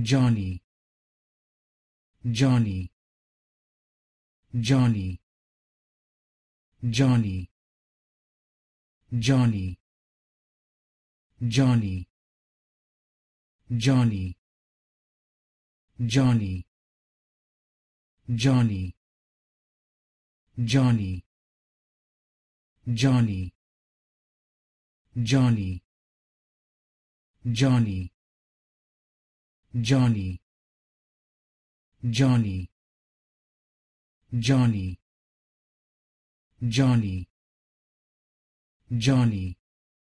johnny johnny johnny johnny johnny johnny johnny johnny johnny johnny johnny johnny johnny Johnny Johnny Johnny Johnny Johnny